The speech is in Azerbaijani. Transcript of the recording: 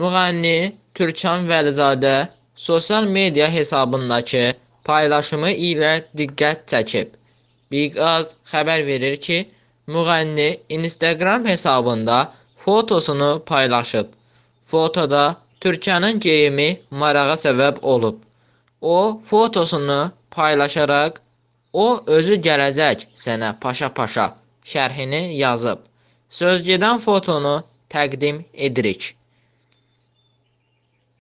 Müğənni Türkan Vəlizadə sosial media hesabındakı paylaşımı ilə diqqət çəkib. Biqaz xəbər verir ki, müğənni Instagram hesabında fotosunu paylaşıb. Fotoda Türkanın geyimi marağa səbəb olub. O fotosunu paylaşaraq o özü gələcək sənə paşa-paşa şərhini yazıb. Sözgedən fotonu təqdim edirik.